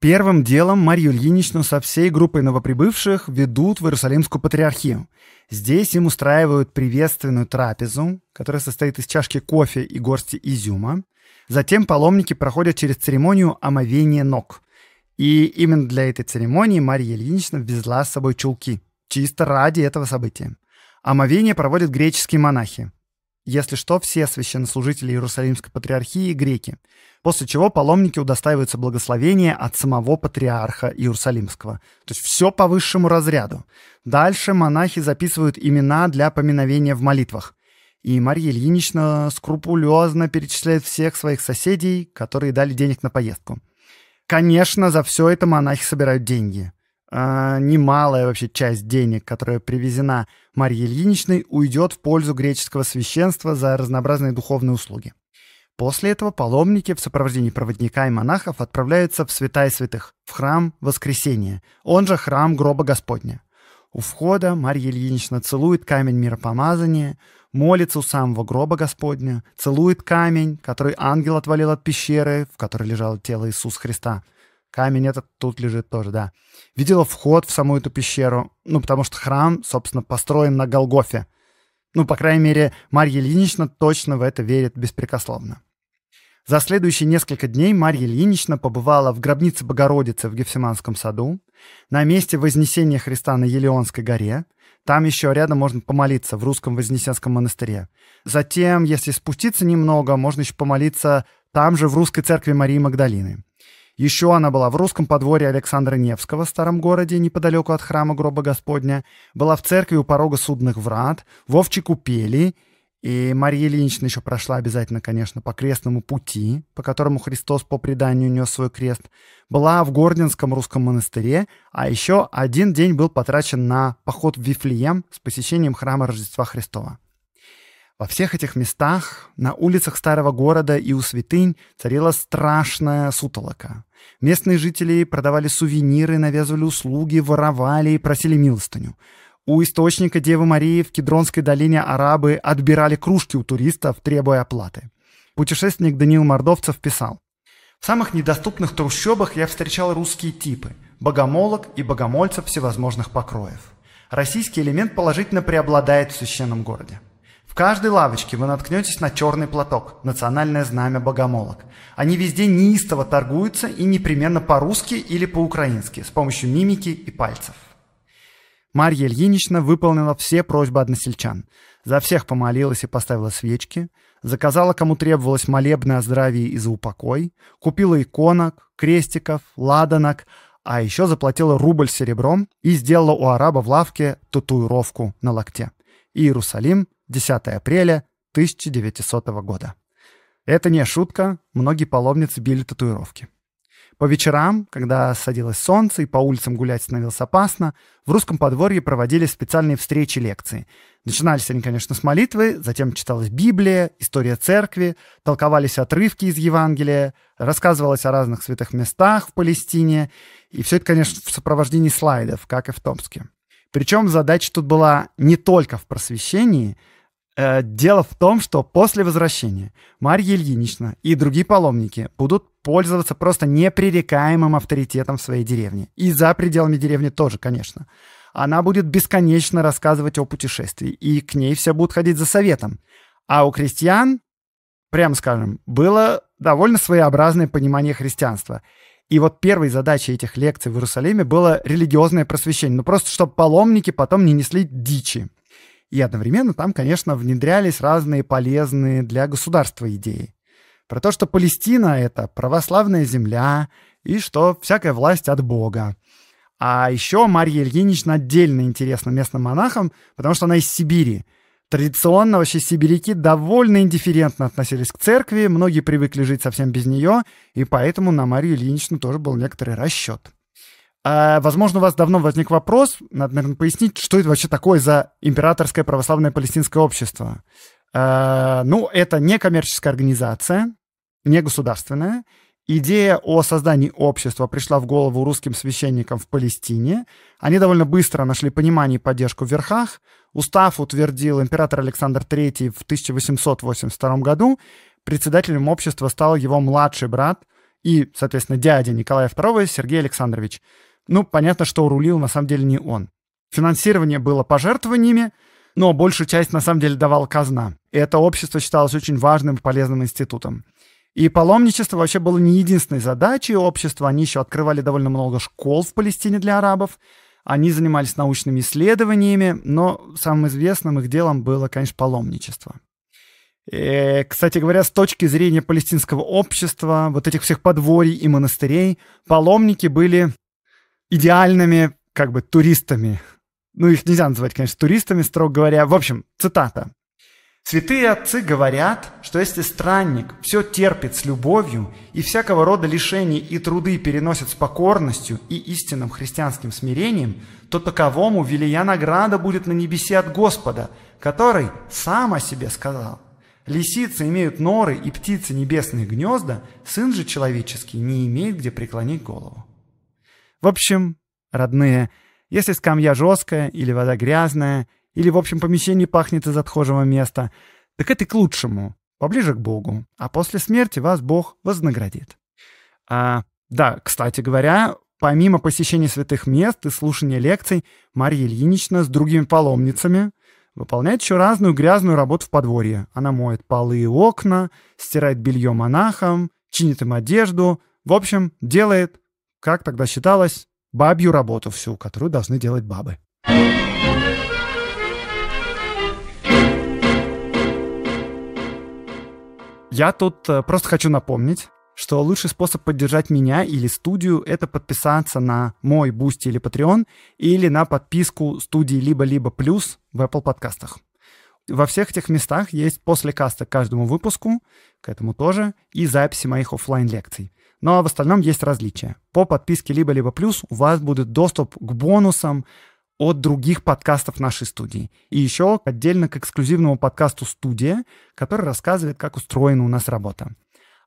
Первым делом Марию Ильиничну со всей группой новоприбывших ведут в Иерусалимскую патриархию. Здесь им устраивают приветственную трапезу, которая состоит из чашки кофе и горсти изюма. Затем паломники проходят через церемонию омовения ног. И именно для этой церемонии Мария Ильинична ввезла с собой чулки, чисто ради этого события. Омовение проводят греческие монахи. Если что, все священнослужители Иерусалимской патриархии – греки. После чего паломники удостаиваются благословения от самого патриарха Иерусалимского. То есть все по высшему разряду. Дальше монахи записывают имена для поминовения в молитвах. И Марья Ильинична скрупулезно перечисляет всех своих соседей, которые дали денег на поездку. Конечно, за все это монахи собирают деньги. А, немалая вообще часть денег, которая привезена Марье Ильиничной, уйдет в пользу греческого священства за разнообразные духовные услуги. После этого паломники в сопровождении проводника и монахов отправляются в святая святых, в храм Воскресения, он же храм гроба Господня. У входа Марья Ильинична целует камень миропомазания, молится у самого гроба Господня, целует камень, который ангел отвалил от пещеры, в которой лежало тело Иисуса Христа – Камень этот тут лежит тоже, да. Видела вход в саму эту пещеру, ну, потому что храм, собственно, построен на Голгофе. Ну, по крайней мере, Марья Ильинична точно в это верит беспрекословно. За следующие несколько дней Марья Ильинична побывала в гробнице Богородицы в Гефсиманском саду, на месте Вознесения Христа на Елеонской горе, там еще рядом можно помолиться в Русском Вознесенском монастыре. Затем, если спуститься немного, можно еще помолиться там же, в Русской церкви Марии Магдалины. Еще она была в русском подворье Александра Невского, в старом городе, неподалеку от храма гроба Господня, была в церкви у порога судных врат, в Овчей купели, и Мария Ильинична еще прошла обязательно, конечно, по крестному пути, по которому Христос по преданию нес свой крест, была в Гординском русском монастыре, а еще один день был потрачен на поход в Вифлеем с посещением храма Рождества Христова. Во всех этих местах, на улицах старого города и у святынь царила страшная сутолока. Местные жители продавали сувениры, навязывали услуги, воровали и просили милостыню. У источника Девы Марии в Кедронской долине арабы отбирали кружки у туристов, требуя оплаты. Путешественник Даниил Мордовцев писал. «В самых недоступных трущобах я встречал русские типы – богомолок и богомольцев всевозможных покроев. Российский элемент положительно преобладает в священном городе каждой лавочке вы наткнетесь на черный платок, национальное знамя богомолок. Они везде неистово торгуются и непременно по-русски или по-украински, с помощью мимики и пальцев. Марья Ильинична выполнила все просьбы односельчан. За всех помолилась и поставила свечки, заказала, кому требовалось, молебное о здравии и за упокой, купила иконок, крестиков, ладанок, а еще заплатила рубль серебром и сделала у араба в лавке татуировку на локте. Иерусалим, 10 апреля 1900 года. Это не шутка, многие паломницы били татуировки. По вечерам, когда садилось солнце и по улицам гулять становилось опасно, в русском подворье проводили специальные встречи лекции. Начинались они, конечно, с молитвы, затем читалась Библия, история церкви, толковались отрывки из Евангелия, рассказывалось о разных святых местах в Палестине, и все это, конечно, в сопровождении слайдов, как и в Томске. Причем задача тут была не только в просвещении – Э, дело в том, что после возвращения Марья Ильинична и другие паломники будут пользоваться просто непререкаемым авторитетом в своей деревне. И за пределами деревни тоже, конечно. Она будет бесконечно рассказывать о путешествии, и к ней все будут ходить за советом. А у крестьян, прямо скажем, было довольно своеобразное понимание христианства. И вот первой задачей этих лекций в Иерусалиме было религиозное просвещение. Ну просто, чтобы паломники потом не несли дичи, и одновременно там, конечно, внедрялись разные полезные для государства идеи. Про то, что Палестина — это православная земля, и что всякая власть от Бога. А еще Марья Ильинична отдельно интересна местным монахам, потому что она из Сибири. Традиционно вообще сибиряки довольно индифферентно относились к церкви, многие привыкли жить совсем без нее, и поэтому на Марию Ильиничну тоже был некоторый расчет. А, возможно, у вас давно возник вопрос, надо, наверное, пояснить, что это вообще такое за императорское православное палестинское общество. А, ну, это некоммерческая организация, не государственная. Идея о создании общества пришла в голову русским священникам в Палестине. Они довольно быстро нашли понимание и поддержку в верхах. Устав утвердил император Александр III в 1882 году. Председателем общества стал его младший брат и, соответственно, дядя Николая II Сергей Александрович – ну, понятно, что рулил на самом деле не он. Финансирование было пожертвованиями, но большую часть на самом деле давал казна. И это общество считалось очень важным и полезным институтом. И паломничество вообще было не единственной задачей общества. Они еще открывали довольно много школ в Палестине для арабов. Они занимались научными исследованиями, но самым известным их делом было, конечно, паломничество. И, э, кстати говоря, с точки зрения палестинского общества, вот этих всех подворий и монастырей, паломники были идеальными как бы туристами. Ну, их нельзя называть, конечно, туристами, строго говоря. В общем, цитата. Святые отцы говорят, что если странник все терпит с любовью и всякого рода лишений и труды переносит с покорностью и истинным христианским смирением, то таковому велия награда будет на небесе от Господа, который сам о себе сказал. Лисицы имеют норы и птицы небесные гнезда, сын же человеческий не имеет где преклонить голову. В общем, родные, если скамья жесткая или вода грязная, или в общем помещение пахнет из отхожего места, так это к лучшему, поближе к Богу, а после смерти вас Бог вознаградит. А, да, кстати говоря, помимо посещения святых мест и слушания лекций, Марья Ильинична с другими паломницами выполняет еще разную грязную работу в подворье. Она моет полы и окна, стирает белье монахам, чинит им одежду, в общем, делает как тогда считалось, бабью работу всю, которую должны делать бабы. Я тут э, просто хочу напомнить, что лучший способ поддержать меня или студию — это подписаться на мой Бусти или Patreon или на подписку студии «Либо-либо плюс» в Apple подкастах. Во всех этих местах есть после каста к каждому выпуску, к этому тоже, и записи моих офлайн лекций но в остальном есть различия. По подписке «Либо-либо плюс» у вас будет доступ к бонусам от других подкастов нашей студии. И еще отдельно к эксклюзивному подкасту «Студия», который рассказывает, как устроена у нас работа.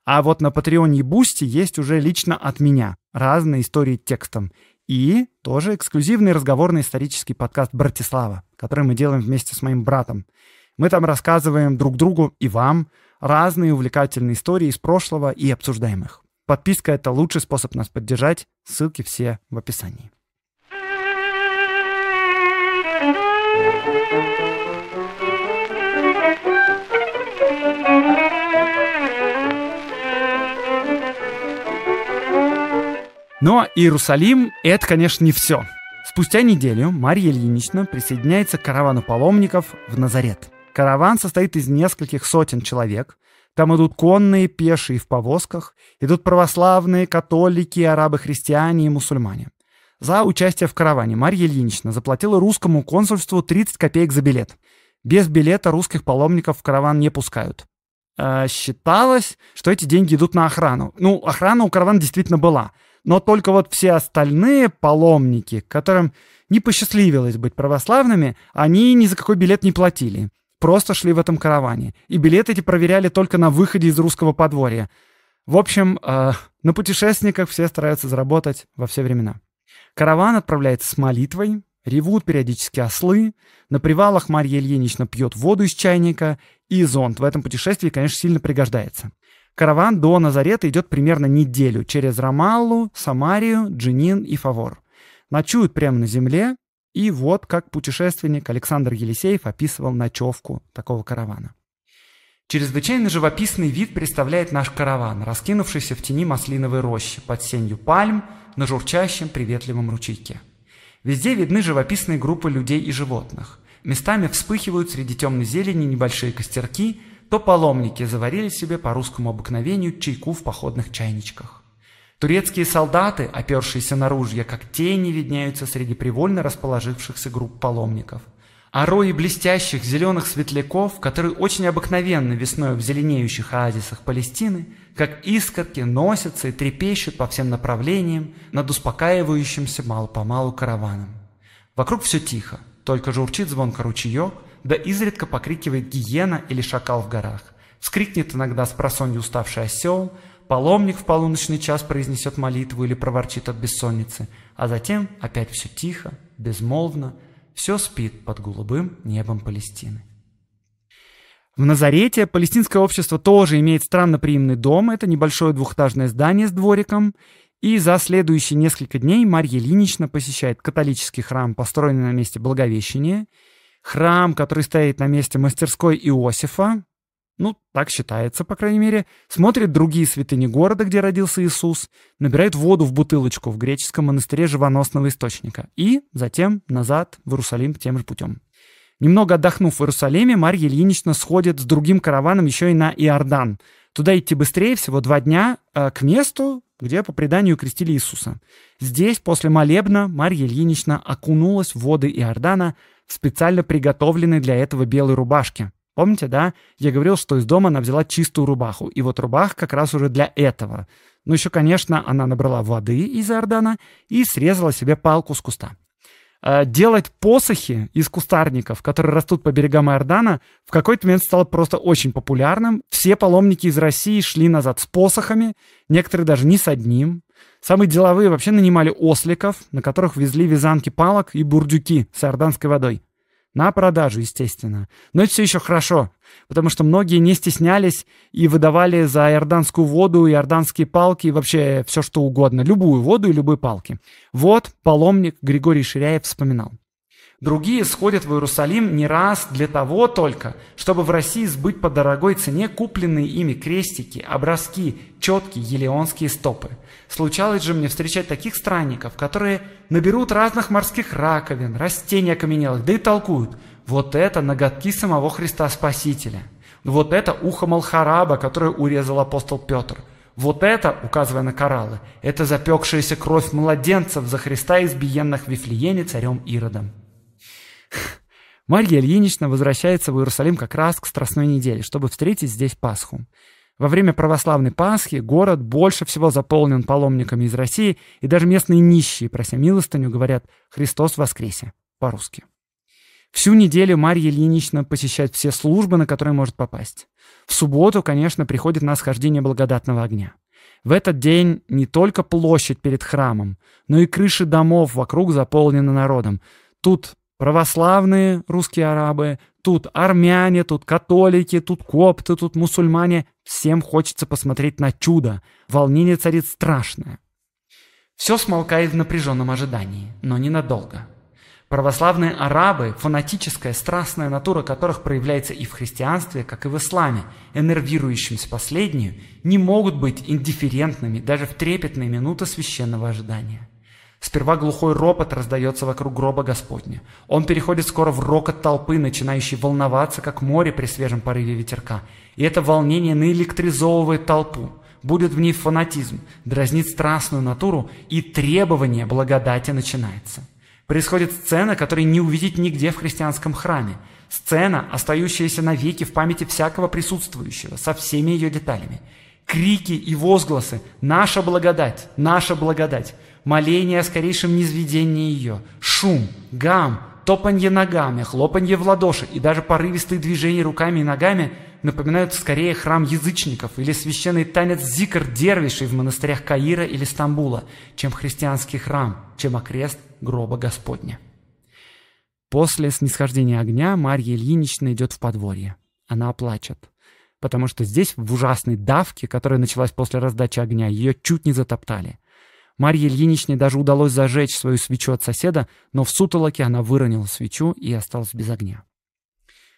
А вот на Патреоне и Бусти есть уже лично от меня разные истории текстом. И тоже эксклюзивный разговорный исторический подкаст «Братислава», который мы делаем вместе с моим братом. Мы там рассказываем друг другу и вам разные увлекательные истории из прошлого и обсуждаем их. Подписка — это лучший способ нас поддержать. Ссылки все в описании. Но Иерусалим — это, конечно, не все. Спустя неделю Марья Ильинична присоединяется к каравану паломников в Назарет. Караван состоит из нескольких сотен человек — там идут конные, пешие в повозках, идут православные, католики, арабы-христиане и мусульмане. За участие в караване Марья Ильинична заплатила русскому консульству 30 копеек за билет. Без билета русских паломников в караван не пускают. Э, считалось, что эти деньги идут на охрану. Ну, охрана у каравана действительно была. Но только вот все остальные паломники, которым не посчастливилось быть православными, они ни за какой билет не платили просто шли в этом караване. И билеты эти проверяли только на выходе из русского подворья. В общем, э, на путешественниках все стараются заработать во все времена. Караван отправляется с молитвой, ревут периодически ослы, на привалах Марья Ильинична пьет воду из чайника, и зонт в этом путешествии, конечно, сильно пригождается. Караван до Назарета идет примерно неделю через Рамаллу, Самарию, Джинин и Фавор. Ночуют прямо на земле, и вот как путешественник Александр Елисеев описывал ночевку такого каравана. Чрезвычайно живописный вид представляет наш караван, раскинувшийся в тени маслиновой рощи, под сенью пальм, на журчащем приветливом ручейке. Везде видны живописные группы людей и животных. Местами вспыхивают среди темной зелени небольшие костерки, то паломники заварили себе по русскому обыкновению чайку в походных чайничках. Турецкие солдаты, опершиеся на ружья, как тени виднеются среди привольно расположившихся групп паломников. А рои блестящих зеленых светляков, которые очень обыкновенно весной в зеленеющих оазисах Палестины, как искорки носятся и трепещут по всем направлениям над успокаивающимся мало-помалу караваном. Вокруг все тихо, только журчит звонко ручеек, да изредка покрикивает гиена или шакал в горах. Вскрикнет иногда с просонья уставший осел, Паломник в полуночный час произнесет молитву или проворчит от бессонницы, а затем опять все тихо, безмолвно, все спит под голубым небом Палестины. В Назарете палестинское общество тоже имеет странно приимный дом. Это небольшое двухэтажное здание с двориком. И за следующие несколько дней Марья Линична посещает католический храм, построенный на месте Благовещения, храм, который стоит на месте мастерской Иосифа, ну, так считается, по крайней мере, смотрит другие святыни города, где родился Иисус, набирает воду в бутылочку в греческом монастыре живоносного источника и затем назад в Иерусалим тем же путем. Немного отдохнув в Иерусалиме, Марья Ильинична сходит с другим караваном еще и на Иордан. Туда идти быстрее всего два дня э, к месту, где по преданию крестили Иисуса. Здесь, после молебна, Марья Ильинична окунулась в воды Иордана в специально приготовленной для этого белой рубашке – Помните, да? Я говорил, что из дома она взяла чистую рубаху. И вот рубах как раз уже для этого. Ну еще, конечно, она набрала воды из Иордана и срезала себе палку с куста. А, делать посохи из кустарников, которые растут по берегам Иордана, в какой-то момент стало просто очень популярным. Все паломники из России шли назад с посохами, некоторые даже не с одним. Самые деловые вообще нанимали осликов, на которых везли вязанки палок и бурдюки с иорданской водой. На продажу, естественно. Но это все еще хорошо, потому что многие не стеснялись и выдавали за иорданскую воду, иорданские палки и вообще все что угодно. Любую воду и любые палки. Вот паломник Григорий Ширяев вспоминал. Другие сходят в Иерусалим не раз для того только, чтобы в России сбыть по дорогой цене купленные ими крестики, образки, четкие елеонские стопы – Случалось же мне встречать таких странников, которые наберут разных морских раковин, растений окаменелых, да и толкуют. Вот это ноготки самого Христа Спасителя. Вот это ухо Малхараба, которое урезал апостол Петр. Вот это, указывая на кораллы, это запекшаяся кровь младенцев за Христа, избиенных в Вифлееме царем Иродом. Марья Ильинична возвращается в Иерусалим как раз к Страстной неделе, чтобы встретить здесь Пасху. Во время православной Пасхи город больше всего заполнен паломниками из России, и даже местные нищие, прося милостыню, говорят «Христос воскресе» по-русски. Всю неделю Марья Ильинична посещает все службы, на которые может попасть. В субботу, конечно, приходит на схождение благодатного огня. В этот день не только площадь перед храмом, но и крыши домов вокруг заполнены народом. Тут Православные русские арабы, тут армяне, тут католики, тут копты, тут мусульмане. Всем хочется посмотреть на чудо. Волнение царит страшное. Все смолкает в напряженном ожидании, но ненадолго. Православные арабы – фанатическая, страстная натура которых проявляется и в христианстве, как и в исламе, энервирующимся последнюю, не могут быть индифферентными даже в трепетные минуты священного ожидания. Сперва глухой ропот раздается вокруг гроба Господня. Он переходит скоро в рокот толпы, начинающий волноваться, как море при свежем порыве ветерка. И это волнение наэлектризовывает толпу. Будет в ней фанатизм, дразнит страстную натуру, и требование благодати начинается. Происходит сцена, которой не увидеть нигде в христианском храме. Сцена, остающаяся навеки в памяти всякого присутствующего, со всеми ее деталями. Крики и возгласы «Наша благодать! Наша благодать!» моление о скорейшем низведении ее, шум, гам, топанье ногами, хлопанье в ладоши и даже порывистые движения руками и ногами напоминают скорее храм язычников или священный танец зикр дервишей в монастырях Каира или Стамбула, чем христианский храм, чем окрест гроба Господня. После снисхождения огня Марья Ильинична идет в подворье. Она плачет потому что здесь, в ужасной давке, которая началась после раздачи огня, ее чуть не затоптали. Марье Ильиничне даже удалось зажечь свою свечу от соседа, но в сутолоке она выронила свечу и осталась без огня.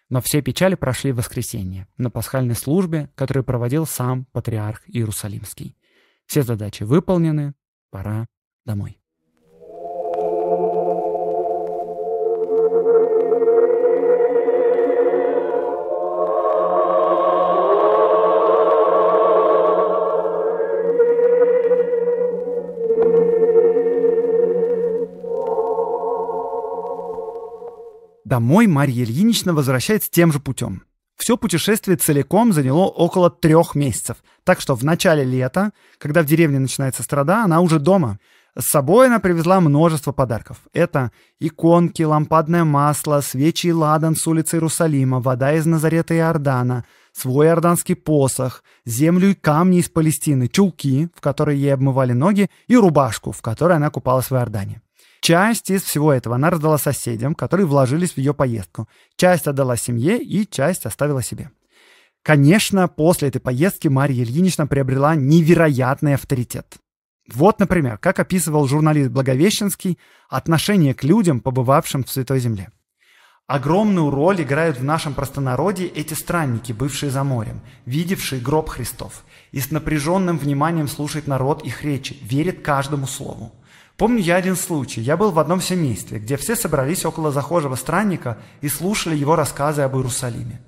Но все печали прошли в воскресенье, на пасхальной службе, которую проводил сам патриарх Иерусалимский. Все задачи выполнены, пора домой. Домой Марья Ильинична возвращается тем же путем. Все путешествие целиком заняло около трех месяцев, так что в начале лета, когда в деревне начинается страда, она уже дома. С собой она привезла множество подарков. Это иконки, лампадное масло, свечи и ладан с улицы Иерусалима, вода из Назарета и Ордана, свой орданский посох, землю и камни из Палестины, чулки, в которые ей обмывали ноги, и рубашку, в которой она купалась в Иордане. Часть из всего этого она раздала соседям, которые вложились в ее поездку. Часть отдала семье и часть оставила себе. Конечно, после этой поездки Мария Ильинична приобрела невероятный авторитет. Вот, например, как описывал журналист Благовещенский отношение к людям, побывавшим в Святой Земле. Огромную роль играют в нашем простонародье эти странники, бывшие за морем, видевшие гроб Христов, и с напряженным вниманием слушает народ их речи, верит каждому слову. Помню я один случай. Я был в одном семействе, где все собрались около захожего странника и слушали его рассказы об Иерусалиме.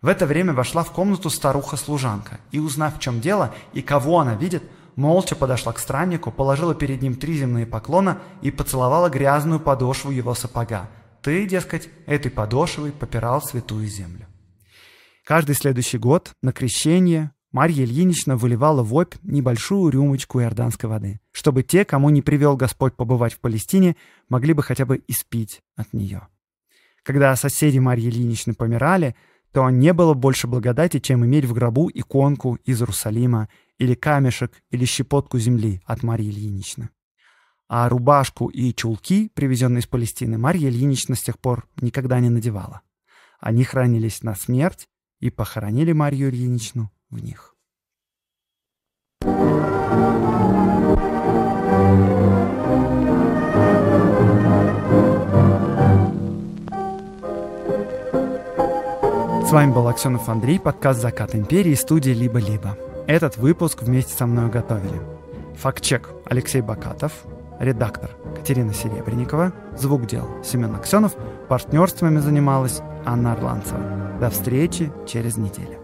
В это время вошла в комнату старуха-служанка и, узнав, в чем дело и кого она видит, молча подошла к страннику, положила перед ним три земные поклона и поцеловала грязную подошву его сапога. Ты, дескать, этой подошвой попирал святую землю. Каждый следующий год на крещение Марья Ильинична выливала в опь небольшую рюмочку иорданской воды, чтобы те, кому не привел Господь побывать в Палестине, могли бы хотя бы испить от нее. Когда соседи Марьи Ильиничны помирали, то не было больше благодати, чем иметь в гробу иконку из Иерусалима или камешек, или щепотку земли от Марьи Ильиничны. А рубашку и чулки, привезенные из Палестины, Марья Ильинична с тех пор никогда не надевала. Они хранились на смерть и похоронили Марью Ильиничну в них. С вами был Аксенов Андрей, подкаст «Закат империи» студии «Либо-либо». Этот выпуск вместе со мной готовили. Фактчек Алексей Бакатов, редактор Катерина Серебренникова, звук дел Семен Аксенов, партнерствами занималась Анна Орланцева. До встречи через неделю.